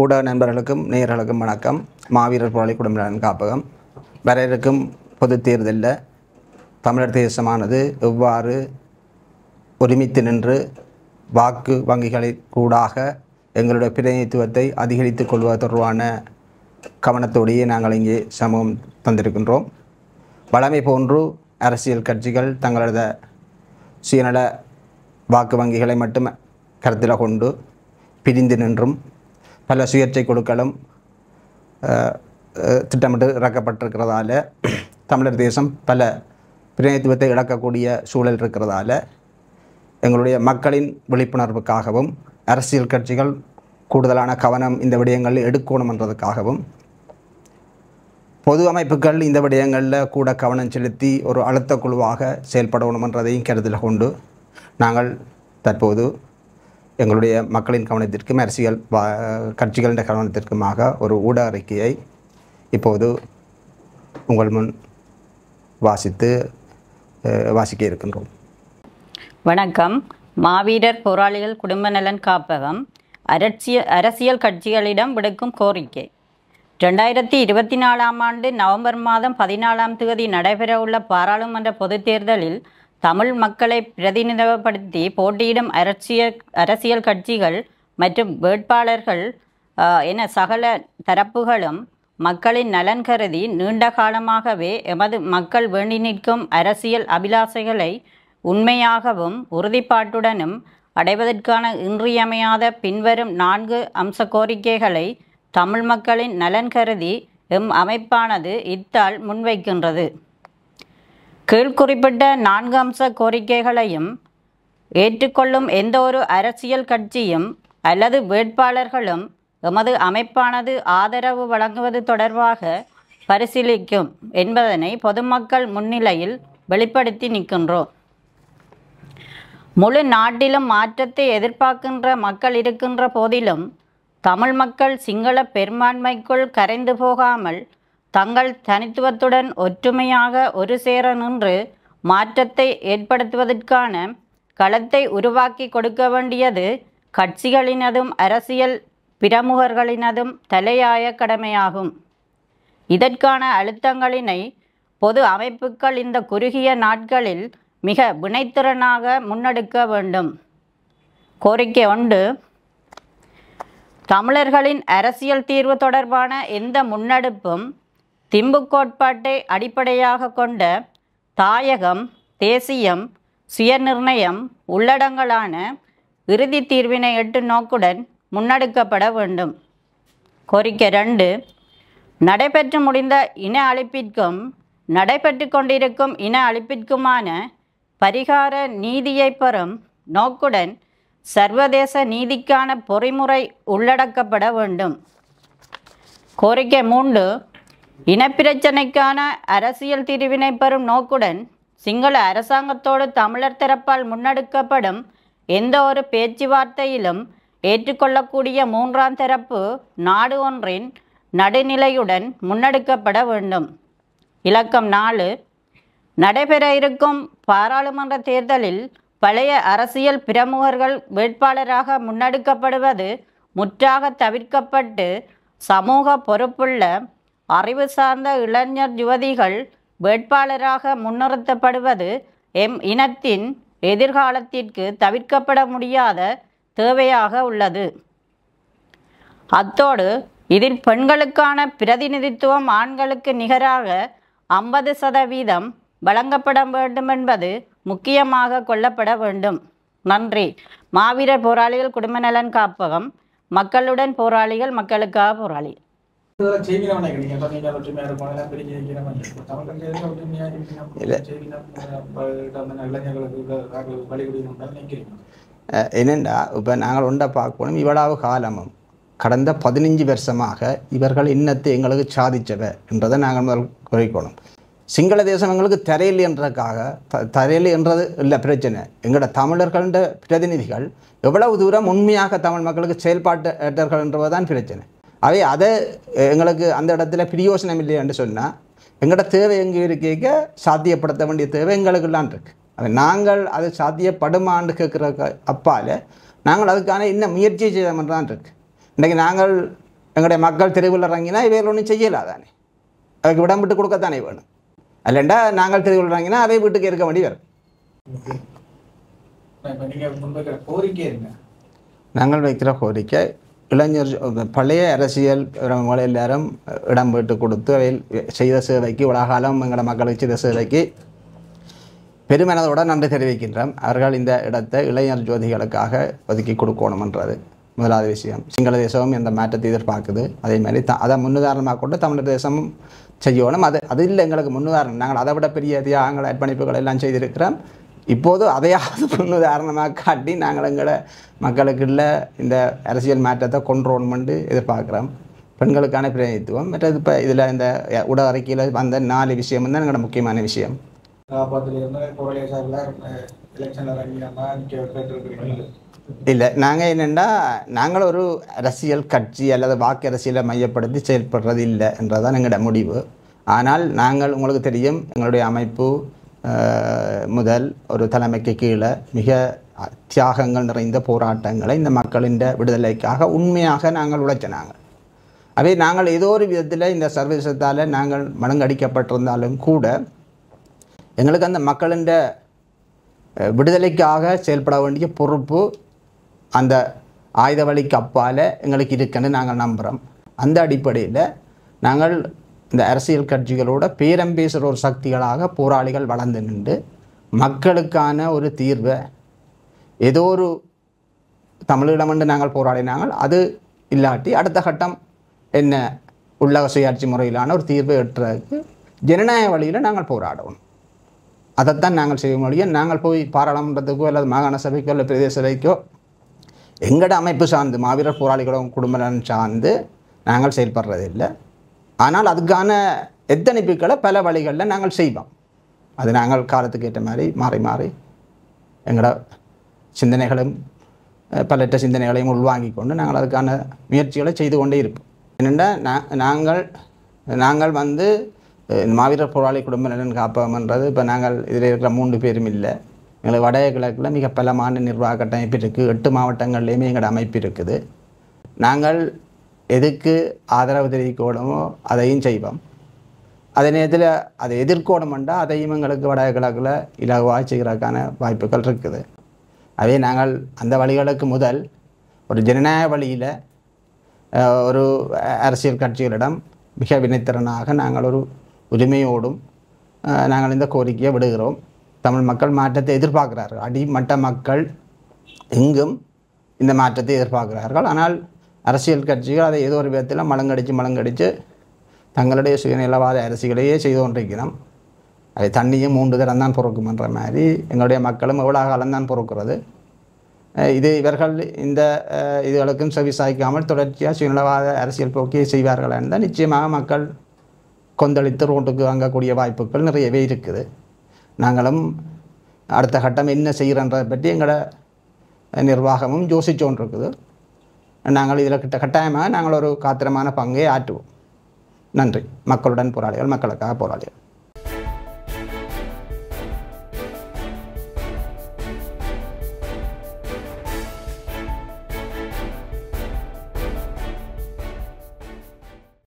ஊடக நண்பர்களுக்கும் நேயர்களுக்கும் வணக்கம் மாவீரர் போராளி குடும்ப காப்பகம் வர இருக்கும் பொது தேர்தலில் தமிழர் தேசமானது எவ்வாறு ஒருமித்து நின்று வாக்கு வங்கிகளை கூடாக எங்களுடைய பிரதிநிதித்துவத்தை அதிகரித்து கொள்வது தொடர்பான கவனத்தோடையே நாங்கள் இங்கே சமூகம் தந்திருக்கின்றோம் வளமை போன்று அரசியல் கட்சிகள் தங்களது சுயநல வாக்கு வங்கிகளை மட்டும் கருத்தில் கொண்டு பிரிந்து நின்றும் பல சுயேட்சை குழுக்களும் திட்டமிட்டு இறக்கப்பட்டிருக்கிறதால தமிழர் தேசம் பல பிரதிநிதித்துவத்தை இழக்கக்கூடிய சூழல் இருக்கிறதால எங்களுடைய மக்களின் விழிப்புணர்வுக்காகவும் அரசியல் கட்சிகள் கூடுதலான கவனம் இந்த விடயங்களில் எடுக்கணுமன்றதுக்காகவும் பொது அமைப்புகள் இந்த விடயங்களில் கூட கவனம் செலுத்தி ஒரு அழுத்த குழுவாக செயல்படணுமன்றதையும் கருத்தில் கொண்டு நாங்கள் தற்போது எங்களுடைய மக்களின் கவனத்திற்கும் அரசியல் கட்சிகளின் கவனத்திற்குமாக ஒரு ஊடக அறிக்கையை இப்போது உங்கள் முன் வாசித்து வாசிக்க இருக்கின்றோம் வணக்கம் மாவீரர் போராளிகள் குடும்ப நலன் காப்பகம் அரசிய அரசியல் கட்சிகளிடம் விடுக்கும் கோரிக்கை ரெண்டாயிரத்தி இருபத்தி நாலாம் ஆண்டு நவம்பர் மாதம் பதினாலாம் தேதி நடைபெறவுள்ள பாராளுமன்ற பொதுத் தேர்தலில் தமிழ் மக்களை பிரதிநிதிப்படுத்தி போட்டியிடும் அரசியல் அரசியல் கட்சிகள் மற்றும் வேட்பாளர்கள் என சகல தரப்புகளும் மக்களின் நலன் கருதி நீண்ட காலமாகவே எமது மக்கள் வேண்டி நிற்கும் அரசியல் அபிலாசைகளை உண்மையாகவும் உறுதிப்பாட்டுடனும் அடைவதற்கான இன்றியமையாத பின்வரும் நான்கு அம்ச கோரிக்கைகளை தமிழ் மக்களின் நலன் கருதி எம் அமைப்பானது இத்தால் முன்வைக்கின்றது கீழ்குறிப்பிட்ட நான்கு அம்ச கோரிக்கைகளையும் ஏற்றுக்கொள்ளும் எந்த ஒரு அரசியல் கட்சியும் அல்லது வேட்பாளர்களும் எமது அமைப்பானது ஆதரவு வழங்குவது தொடர்பாக பரிசீலிக்கும் என்பதனை பொதுமக்கள் முன்னிலையில் வெளிப்படுத்தி நிற்கின்றோம் முழு நாட்டிலும் மாற்றத்தை எதிர்பார்க்கின்ற மக்கள் இருக்கின்ற போதிலும் தமிழ் மக்கள் சிங்கள பெரும்பான்மைக்குள் கரைந்து போகாமல் தங்கள் தனித்துவத்துடன் ஒற்றுமையாக ஒரு சேர நின்று மாற்றத்தை ஏற்படுத்துவதற்கான களத்தை உருவாக்கி கொடுக்க வேண்டியது கட்சிகளினதும் அரசியல் பிரமுகர்களினதும் தலையாய கடமையாகும் இதற்கான அழுத்தங்களினை பொது அமைப்புகள் இந்த குறுகிய நாட்களில் மிக வினைத்திறனாக முன்னெடுக்க வேண்டும் கோரிக்கை ஒன்று தமிழர்களின் அரசியல் தீர்வு தொடர்பான எந்த முன்னெடுப்பும் திம்பு கோட்பாட்டை அடிப்படையாக கொண்ட தாயகம் தேசியம் சுயநிர்ணயம் உள்ளடங்கலான இறுதி தீர்வினை எட்டு நோக்குடன் முன்னெடுக்கப்பட வேண்டும் கோரிக்கை ரெண்டு நடைபெற்று முடிந்த இன அழிப்பிற்கும் நடைபெற்று கொண்டிருக்கும் இன அழிப்பிற்குமான பரிகார நீதியை பெறும் நோக்குடன் சர்வதேச நீதிக்கான பொறிமுறை உள்ளடக்கப்பட வேண்டும் கோரிக்கை மூன்று இனப்பிரச்சனைக்கான அரசியல் தீர்வினை பெறும் நோக்குடன் சிங்கள அரசாங்கத்தோடு தமிழர் தரப்பால் முன்னெடுக்கப்படும் எந்த ஒரு பேச்சுவார்த்தையிலும் ஏற்றுக்கொள்ளக்கூடிய மூன்றாம் தரப்பு நாடு ஒன்றின் நடுநிலையுடன் முன்னெடுக்கப்பட வேண்டும் இலக்கம் நாலு நடைபெற இருக்கும் பாராளுமன்ற தேர்தலில் பழைய அரசியல் பிரமுகர்கள் வேட்பாளராக முன்னெடுக்கப்படுவது முற்றாக தவிர்க்கப்பட்டு சமூக பொறுப்புள்ள அறிவு சார்ந்த இளைஞர் யுவதிகள் வேட்பாளராக முன்னிறுத்தப்படுவது எம் இனத்தின் எதிர்காலத்திற்கு தவிர்க்கப்பட முடியாத தேவையாக உள்ளது அத்தோடு இதில் பெண்களுக்கான பிரதிநிதித்துவம் ஆண்களுக்கு நிகராக ஐம்பது சதவீதம் வழங்கப்பட வேண்டும் என்பது முக்கியமாக கொள்ளப்பட வேண்டும் நன்றி மாவீரர் போராளிகள் குடும்ப நலன் காப்பகம் மக்களுடன் போராளிகள் மக்களுக்காக போராளி என்னெண்டா இப்போ நாங்கள் உண்டை பார்க்கணும் இவ்வளவு காலமும் கடந்த பதினஞ்சு வருஷமாக இவர்கள் இன்னத்தை எங்களுக்கு சாதிச்சவ என்றதை நாங்கள் முதல் குறிக்கணும் சிங்கள தேசம் எங்களுக்கு தரையில் என்றக்காக த தரையில் என்றது இல்லை பிரச்சனை எங்களோட தமிழர்கள பிரதிநிதிகள் எவ்வளவு தூரம் உண்மையாக தமிழ் மக்களுக்கு செயல்பாட்டு என்றவை தான் பிரச்சனை அவை அதை எங்களுக்கு அந்த இடத்துல பிரியோசனம் இல்லைன்னு சொன்னால் எங்களோட தேவை எங்கே இருக்க சாத்தியப்படுத்த வேண்டிய தேவை எங்களுக்குலாம் இருக்குது அது நாங்கள் அது சாத்தியப்படுமான்னு கேட்குற அப்பால் நாங்கள் அதுக்கான இன்னும் முயற்சி செய்யணும் தான் இருக்குது இன்றைக்கி நாங்கள் எங்களுடைய மக்கள் தெருவில் இறங்கினா இவையில் ஒன்றும் செய்யலாதானே அதுக்கு விடம் விட்டு கொடுக்கத்தானே வேணும் அல்லண்டா நாங்கள் தெருவில் இறங்கினா அதே வீட்டுக்கு இருக்க வேண்டி வரும் நாங்கள் வைக்கிற கோரிக்கை இளைஞர் பழைய அரசியல் எல்லாரும் இடம் பெற்று கொடுத்து அவையில் செய்த சேவைக்கு உலகாலம் எங்களை மக்களுக்கு செய்த சேவைக்கு பெருமனதோடு நன்றி தெரிவிக்கின்றோம் அவர்கள் இந்த இடத்தை இளைஞர் ஜோதிகளுக்காக ஒதுக்கி கொடுக்கணுமன்றது முதலாவது விஷயம் சிங்கள தேசமும் எந்த மாற்றத்தை எதிர்பார்க்குது அதே மாதிரி த அதை முன்னுதாரணமாக கொண்டு தமிழர் தேசமும் செய்யணும் அது அது இல்லை எங்களுக்கு முன்னுதாரணம் நாங்கள் அதை விட பெரிய தியாகங்கள் அர்ப்பணிப்புகள் எல்லாம் செய்திருக்கிறோம் இப்போது அதையாவது முன்னுதாரணமாக காட்டி நாங்கள் எங்களை மக்களுக்குள்ள இந்த அரசியல் மாற்றத்தை கொண்டு பண்ணி எதிர்பார்க்குறோம் பெண்களுக்கான பிரதிநிதித்துவம் மற்றது இப்போ இதில் இந்த உட அறிக்கையில் வந்த நாலு விஷயம் தான் எங்களோட முக்கியமான விஷயம் இல்லை நாங்கள் என்னென்னா நாங்கள் ஒரு அரசியல் கட்சி அல்லது வாக்கு அரசியலை மையப்படுத்தி செயல்படுறது இல்லை என்றதான் எங்களோட முடிவு ஆனால் நாங்கள் உங்களுக்கு தெரியும் எங்களுடைய அமைப்பு முதல் ஒரு தலைமைக்கு கீழே மிக தியாகங்கள் நிறைந்த போராட்டங்களை இந்த மக்களின் விடுதலைக்காக உண்மையாக நாங்கள் உழைச்சினாங்க அவை நாங்கள் ஏதோ ஒரு விதத்தில் இந்த சர்வதேசத்தால் நாங்கள் மடங்கடிக்கப்பட்டிருந்தாலும் கூட எங்களுக்கு அந்த மக்களின் விடுதலைக்காக செயல்பட வேண்டிய பொறுப்பு அந்த ஆயுத வழிக்கு அப்பால் எங்களுக்கு இருக்குன்னு நாங்கள் நம்புகிறோம் அந்த அடிப்படையில் நாங்கள் இந்த அரசியல் கட்சிகளோட பேரம்பேசுகிற ஒரு சக்திகளாக போராளிகள் வளர்ந்து நின்று மக்களுக்கான ஒரு தீர்வை ஏதோ ஒரு தமிழீழம் என்று நாங்கள் போராடினாங்கள் அது இல்லாட்டி அடுத்த கட்டம் என்ன உள்ளக சுயாட்சி முறையிலான ஒரு தீர்வை எட்டுறதுக்கு ஜனநாயக வழியில் நாங்கள் போராடுவோம் அதைத்தான் நாங்கள் செய்ய முடியும் நாங்கள் போய் பாராளுமன்றத்துக்கோ அல்லது மாகாண சபைக்கோ அல்லது பிரதேச சபைக்கோ எங்கட அமைப்பு சார்ந்து மாவீரர் போராளிகளும் குடும்பம் சார்ந்து நாங்கள் செயல்படுறதில்லை ஆனால் அதுக்கான எத்தனைப்புகளை பல வழிகளில் நாங்கள் செய்வோம் அது நாங்கள் காலத்துக்கு ஏற்ற மாதிரி மாறி மாறி எங்களோட சிந்தனைகளும் பலற்ற சிந்தனைகளையும் உள்வாங்கி கொண்டு நாங்கள் அதுக்கான முயற்சிகளை செய்து கொண்டே இருப்போம் என்னென்னா நாங்கள் நாங்கள் வந்து மாவீரர் போராளி குடும்ப நலன் காப்பகம்ன்றது இப்போ நாங்கள் இதில் இருக்கிற மூன்று பேரும் இல்லை எங்களை வடைய கிழக்கில் மிக பலமான நிர்வாக கட்டமைப்பு இருக்குது எட்டு மாவட்டங்கள்லேயுமே எங்களோட அமைப்பு இருக்குது நாங்கள் எதுக்கு ஆதரவு தெரிவிக்கணுமோ அதையும் செய்வோம் அதே நேரத்தில் அதை எதிர்க்கணுமெண்டா அதையும் எங்களுக்கு வட கிழக்கில் இலகுவாக செய்கிறதுக்கான வாய்ப்புகள் இருக்குது அதே நாங்கள் அந்த வழிகளுக்கு முதல் ஒரு ஜனநாயக வழியில் ஒரு அரசியல் கட்சிகளிடம் மிக வினைத்திறனாக நாங்கள் ஒரு உரிமையோடும் நாங்கள் இந்த கோரிக்கையை விடுகிறோம் தமிழ் மக்கள் மாற்றத்தை எதிர்பார்க்கிறார்கள் அடிமட்ட மக்கள் எங்கும் இந்த மாற்றத்தை எதிர்பார்க்கிறார்கள் ஆனால் அரசியல் கட்சிகள் அதை ஏதோ ஒரு விதத்தில் மலங்கடித்து மலங்கடித்து தங்களுடைய சுயநிலவாத அரசியலையே செய்து கொண்டிருக்கிறோம் அதை தண்ணியும் மூன்று தரம் தான் பொறுக்குமன்ற மாதிரி எங்களுடைய மக்களும் எவ்வளோ காலம் தான் பொறுக்கிறது இது இவர்கள் இந்த இதுகளுக்கும் செவி சாய்க்காமல் தொடர்ச்சியாக சுயநலவாத அரசியல் போக்கியை செய்வார்கள் என்றால் நிச்சயமாக மக்கள் கொந்தளித்து ரோட்டுக்கு வாங்கக்கூடிய வாய்ப்புகள் நிறையவே இருக்குது நாங்களும் அடுத்த கட்டம் என்ன செய்கிறன்றதை பற்றி எங்களோட நிர்வாகமும் யோசிச்சோன்றிருக்குது நாங்கள் இதில் கிட்ட கட்டாயமாக நாங்கள் ஒரு காத்திரமான பங்கை ஆற்றுவோம் நன்றி மக்களுடன் போராளிகள் மக்களுக்காக போராளிகள்